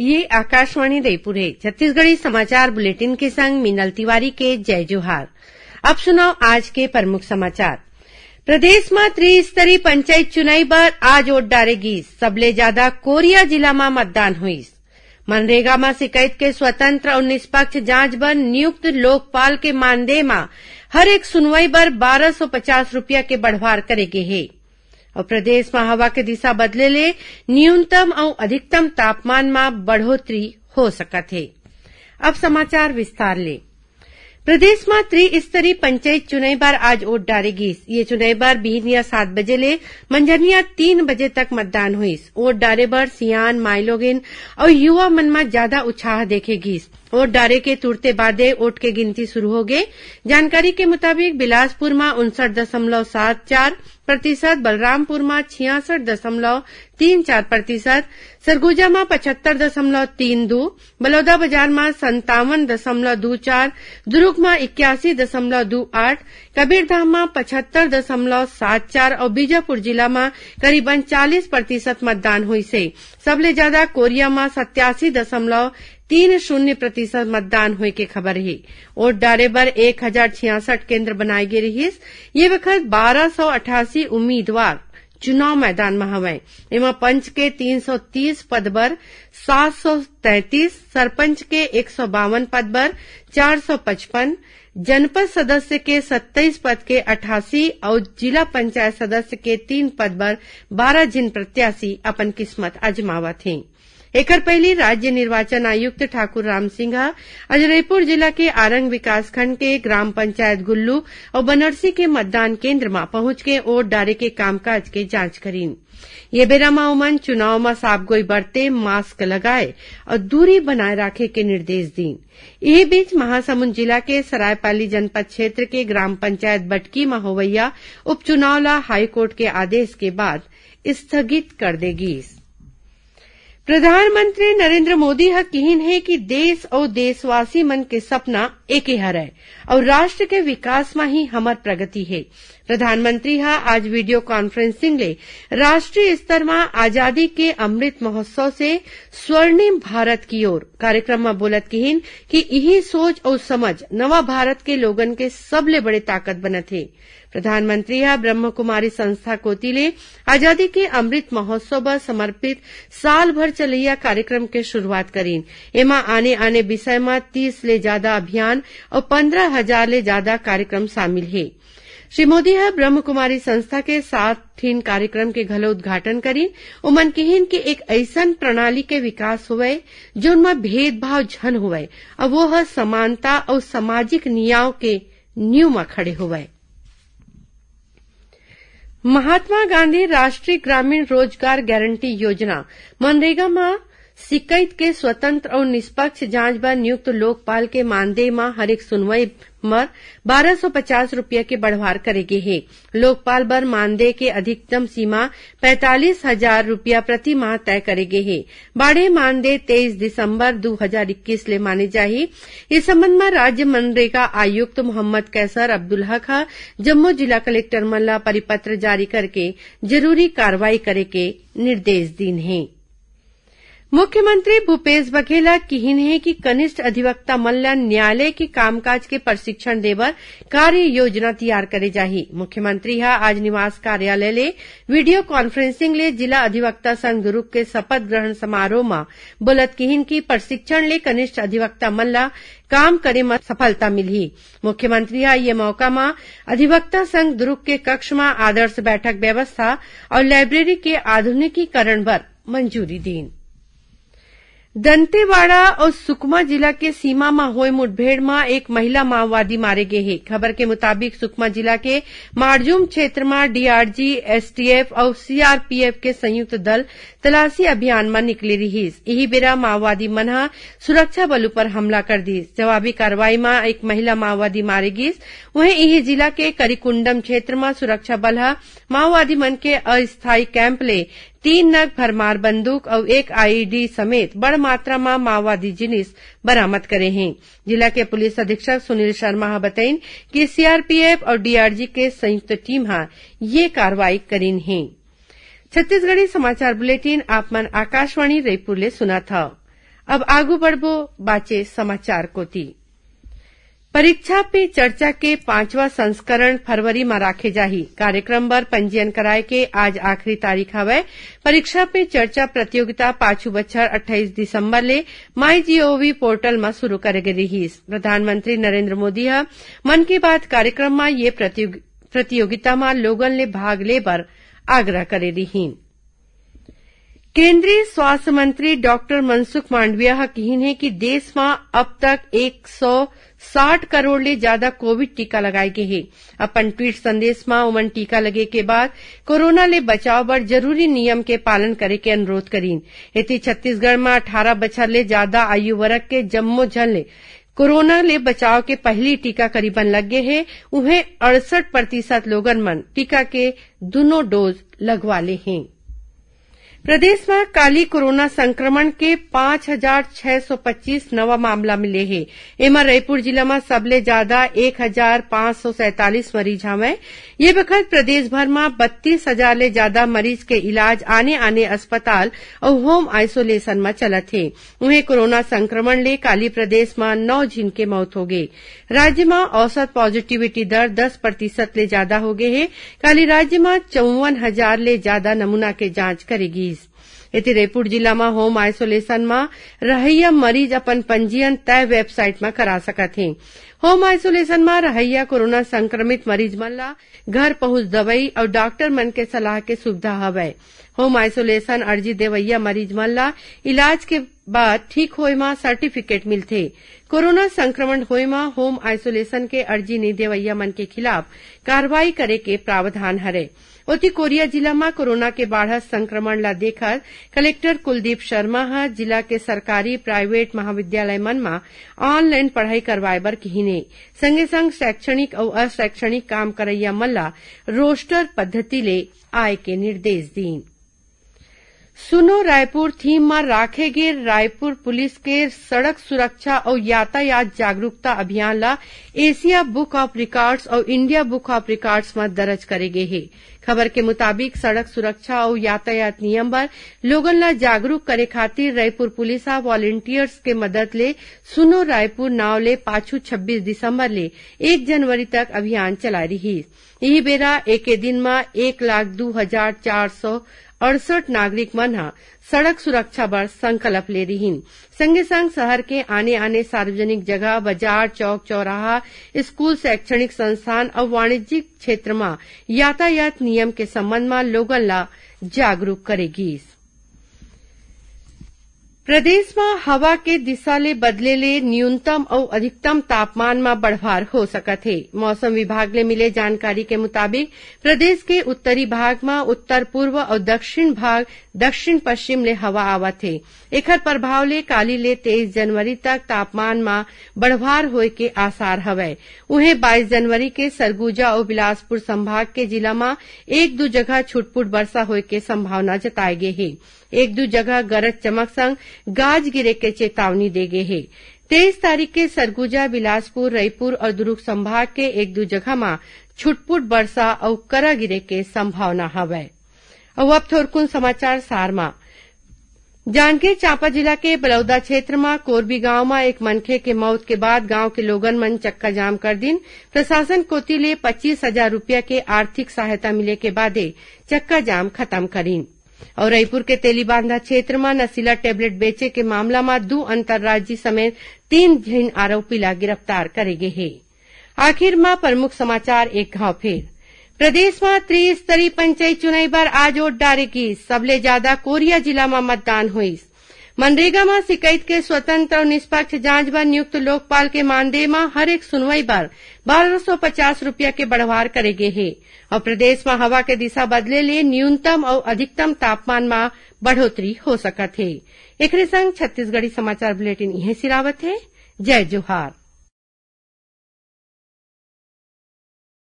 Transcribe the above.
ये आकाशवाणी रायपुर है छत्तीसगढ़ी समाचार बुलेटिन के संग मीनल तिवारी के जय जोहार अब सुनाओ आज के प्रमुख समाचार प्रदेश में त्रिस्तरीय पंचायत चुनाई पर आज वोट डालेगी सबले ज्यादा कोरिया जिला में मतदान हुई मनरेगा में शिकायत के स्वतंत्र और निष्पक्ष जांच पर नियुक्त लोकपाल के मानदेय में हर एक सुनवाई पर बारह सौ पचास रूपया के बढ़वार करेगी है और प्रदेश में हवा के दिशा बदले ले न्यूनतम और अधिकतम तापमान में बढ़ोतरी हो सकत है अब समाचार विस्तार ले प्रदेश में त्रिस्तरीय पंचायत चुनाई बार आज वोट डालेगी ये चुनाई बार बिहनिया सात बजे ले मंझनिया तीन बजे तक मतदान हुई वोट डाले बार सियान माइलोगिन और युवा मन में ज्यादा उत्साह देखेगी वोट डारे के तुरते बाद वोट के गिनती शुरू हो गए जानकारी के मुताबिक बिलासपुर में उनसठ दशमलव सात चार प्रतिशत बलरामपुर में छियासठ दशमलव तीन चार प्रतिशत सरगुजा में पचहत्तर दशमलव तीन दो बलौदाबाजार में संतावन दशमलव दो चार दुर्ग में इक्यासी दशमलव दो आठ कबीरधाम में पचहत्तर दशमलव सात चार और बीजापुर जिला में करीबन चालीस प्रतिशत मतदान हुई से सबले ज्यादा कोरिया में सत्यासी दशमलव तीन शून्य प्रतिशत मतदान हुए के खबर है वोट डाले पर एक हजार छियासठ केन्द्र बनाई गई रही ये वक्त बारह सौ अठासी उम्मीदवार चुनाव मैदान में हवे एमा पंच के 330 पद सौ 733 सरपंच के एक सौ बावन पद सौ 455 जनपद सदस्य के 27 पद के 88 और जिला पंचायत सदस्य के तीन पद पर बारह जिन प्रत्याशी अपन किस्मत अजमावा थे एकर पहली राज्य निर्वाचन आयुक्त ठाकुर राम सिंघा आज रायपुर जिला के आरंग विकासखंड के ग्राम पंचायत गुल्लू और बनरसी के मतदान केन्द्र में पहुंच के वोट डारे के कामकाज के जांच करी ये बेरामा उमन चुनाव में साफगोई बरते मास्क लगाए और दूरी बनाए रखे के निर्देश दी इस बीच महासमुंद जिला के सरायपाली जनपद क्षेत्र के ग्राम पंचायत बटकी में होवैया उपचुनाव ला हाईकोर्ट के आदेश के बाद स्थगित कर देगी प्रधानमंत्री नरेन्द्र मोदी ह कीहिन है कि देश और देशवासी मन के सपना एक हर है और राष्ट्र के विकास में ही हमर प्रगति है प्रधानमंत्री हा आज वीडियो कॉन्फ्रेंसिंग ले राष्ट्रीय स्तर में आजादी के अमृत महोत्सव से स्वर्णिम भारत की ओर कार्यक्रम में बोलत कहीन कि यही सोच और समझ नवा भारत के लोगन के सबले बड़े ताकत बनत है प्रधानमंत्री ब्रह्म कुमारी संस्था कोती आजादी के अमृत महोत्सव समर्पित साल भर चलिया कार्यक्रम की शुरूआत करी एमा आने आने विषय में तीस ले ज्यादा अभियान और पन्द्रह हजार ले ज्यादा कार्यक्रम शामिल है श्री मोदी है कुमारी संस्था के साथ थीन कार्यक्रम के घलो उद्घाटन करी उमन कहीन की एक ऐसा प्रणाली के विकास हुए जो उनमें भेदभाव झन हुए और वो है समानता और सामाजिक न्याय के न्यू में खड़े हुए महात्मा गांधी राष्ट्रीय ग्रामीण रोजगार गारंटी योजना मनरेगा में शिकायत के स्वतंत्र और निष्पक्ष जांच बार नियुक्त लोकपाल के मानदेय में एक सुनवाई मर बारह सौ पचास रूपये के बढ़वार करेगी है लोकपाल बर मानदेय के अधिकतम सीमा पैंतालीस हजार रूपया प्रति माह तय करेगी है बाढ़े मानदेय तेईस दिसंबर दो हजार इक्कीस ले माने जाही इस संबंध में राज्य मनरेगा आयुक्त मोहम्मद कैसर अब्दुल हक जम्मू जिला कलेक्टर मल्ला परिपत्र जारी करके जरूरी कार्रवाई करे के निर्देश दिन है मुख्यमंत्री भूपेश बघेला है कि कनिष्ठ अधिवक्ता मल्ला न्यायालय के कामकाज के प्रशिक्षण परसिक्छण कार्य योजना तैयार करे जाही मुख्यमंत्री हा आज निवास कार्यालय ले वीडियो कॉन्फ्रेंसिंग ले जिला अधिवक्ता संघ दुर्ग के शपथ ग्रहण समारोह में बोलत कीन्ही की प्रशिक्षण ले कनिष्ठ अधिवक्ता मल्ला काम करे में सफलता मिली मुख्यमंत्री हा ये मौका म अधिवक्ता संघ द्रुप के कक्ष में आदर्श बैठक व्यवस्था और लाइब्रेरी के आधुनिकीकरण पर मंजूरी दीन दंतेवाड़ा और सुकमा जिला के सीमा में हुए मुठभेड़ में एक महिला माओवादी मारे गए हैं खबर के मुताबिक सुकमा जिला के मारजूम क्षेत्र में डीआरजी एसटीएफ और सीआरपीएफ के संयुक्त दल तलाशी अभियान में निकली रही यही बेरा माओवादी मन सुरक्षा बलों पर हमला कर दी जवाबी कार्रवाई में एक महिला माओवादी मारे गई वहीं यही जिला के करीकुंडम क्षेत्र में सुरक्षा बल माओवादी मन के अस्थायी कैंप ले तीन नग भरमार बंदूक और एक आईडी e समेत बड़ मात्रा में मा माओवादी जिनिस बरामद करे हैं जिला के पुलिस अधीक्षक सुनील शर्मा ह बतइन कि सीआरपीएफ और डीआरजी के संयुक्त टीम ह ये कार्रवाई करी है छत्तीसगढ़ी समाचार बुलेटिन आप मन आकाशवाणी रायपुर ले सुना था अब आगू बढ़बो बाचे समाचार कोती परीक्षा पे चर्चा के पांचवां संस्करण फरवरी में राखे जाही कार्यक्रम पर पंजीयन कराए के आज आखिरी तारीख हवे परीक्षा पे चर्चा प्रतियोगिता पाछू बच्छर अट्ठाईस दिसंबर ले माई जीओवी पोर्टल में शुरू करे रही प्रधानमंत्री नरेन्द्र मोदी मन की बात कार्यक्रम में ये प्रतियोगिता में लोगन ले भाग ले पर आग्रह करे रही केंद्रीय स्वास्थ्य मंत्री डॉक्टर मनसुख मांडविया कहीन है कि देश में अब तक एक सौ साठ करोड़ ले ज्यादा कोविड टीका लगाए गए हैं अपन ट्वीट संदेश में उमन टीका लगे के बाद कोरोना ले बचाव पर जरूरी नियम के पालन करे के अनुरोध करें इति छत्तीसगढ़ में अठारह बच्चर ले ज्यादा आयु वर्ग के जम्मो जन ले कोरोना ले बचाव के पहली टीका करीबन लग गए है उन्हें अड़सठ प्रतिशत लोगन मन टीका के दोनों डोज लगवा ले हैं प्रदेश में काली कोरोना संक्रमण के पांच हजार छह सौ पच्चीस नवा मामला मिले हे एमा रायपुर जिला में सबले ज्यादा एक हजार पांच सौ सैंतालीस मरीज हवे ये बखत प्रदेशभर में बत्तीस हजार ले ज्यादा मरीज के इलाज आने आने अस्पताल और होम आइसोलेशन में चलत हे उन्हें कोरोना संक्रमण ले काली प्रदेश में नौ जिन के मौत हो गए राज्य में औसत पॉजिटिविटी दर दस प्रतिशत ले ज्यादा हो गए है काली राज्य में चौवन हजार ले ज्यादा नमूना के जांच करेगी इति रेपुर जिला में होम आइसोलेशन में रहैया मरीज अपन पंजीयन तय वेबसाइट में करा सकत हे होम आइसोलेशन में रहैया कोरोना संक्रमित मरीज मन ला घर पहुंच दवाई और डॉक्टर मन के सलाह के सुविधा हवे होम आइसोलेशन अर्जी देवैया मरीज मन ला इलाज के बाद ठीक होए सर्टिफिकेट मिलते कोरोना संक्रमण होए मा होम आइसोलेशन के अर्जी नहीं देवैया मन के खिलाफ कार्रवाई करे के प्रावधान हरे कोरिया जिला में कोरोना के बाढ़ संक्रमण ला દેખત कलेक्टर कुलदीप शर्मा जिला के सरकारी प्राइवेट महाविद्यालय मन में ऑनलाइन पढ़ाई करवाए बर कहिने संगे संग शैक्षणिक और अशैक्षणिक काम करैया मल्ला रोस्टर पद्धति ले आय के निर्देश दीन सुनो रायपुर थीम में राखे गे रायपुर पुलिस के सड़क सुरक्षा और यातायात जागरूकता अभियान ला एशिया बुक ऑफ रिकॉर्ड्स और इंडिया बुक ऑफ रिकॉर्ड्स में दर्ज करे गये है खबर के मुताबिक सड़क सुरक्षा और यातायात नियम पर लोगन ला जागरूक करे खातिर रायपुर पुलिस आ वॉलेंटियर्स के मदद ले सुनो रायपुर नाव ले पाछू छब्बीस दिसम्बर ले एक जनवरी तक अभियान चला रही यही बेरा एक दिन में एक लाख दो हजार चार सौ अड़सठ नागरिक मन ह सड़क सुरक्षा बर संकल्प ले रही संगे संग शहर के आने आने सार्वजनिक जगह बाजार चौक चौराहा स्कूल शैक्षणिक संस्थान और वाणिज्यिक क्षेत्र में यातायात नियम के संबंध में लोगन ला जागरूक करेगी प्रदेश में हवा के दिशा ले बदले ले न्यूनतम और अधिकतम तापमान में बढ़वार हो सकत थे मौसम विभाग ने मिले जानकारी के मुताबिक प्रदेश के उत्तरी भाग में उत्तर पूर्व और दक्षिण भाग दक्षिण पश्चिम ले हवा आवत थे एक प्रभाव ले काली ले तेईस जनवरी तक तापमान में बढ़वार हो के आसार हवय उन्हें बाईस जनवरी के सरगुजा और बिलासपुर संभाग के जिला में एक दो जगह छुटपुट वर्षा हो के संभावना जताये गये है एक दो जगह गरज चमक संग गाज गिरे के चेतावनी दे गए है तेईस तारीख के सरगुजा बिलासपुर रईपुर और दुर्ग संभाग के एक दो जगह में छुटपुट बरसा और करा गिरे के संभावना हवे अब अब थोरकुन समाचार सार मां जांजगीर चांपा जिला के बलौदा क्षेत्र में कोरबी गांव में एक मनखे के मौत के बाद गांव के लोगन मन चक्का जाम कर दिन प्रशासन कोती ले पच्चीस हजार रूपया के आर्थिक सहायता मिले के बाद चक्का जाम खत्म करीन और रायपुर के तेलीबांधा क्षेत्र में नशीला टेबलेट बेचे के मामला में दो अंतर्राज्यीय समेत तीन जिन आरोपी गिरफ्तार करे गए है आखिर में प्रमुख समाचार एक घाव फिर प्रदेश में त्रिस्तरीय पंचायत चुनाव बार आज वोट डारेगी सबले ज्यादा कोरिया जिला में मतदान हुई मनरेगा में शिकायत के स्वतंत्र और निष्पक्ष जांच बार नियुक्त लोकपाल के मानदेय में हर एक सुनवाई बार बारह सौ पचास रूपया के बढ़वार करेंगे है और प्रदेश में हवा के दिशा बदले लिए न्यूनतम और अधिकतम तापमान में बढ़ोतरी हो सकत है एक संग छत्तीसगढ़ी समाचार बुलेटिन यही सिरावत है जय जोहार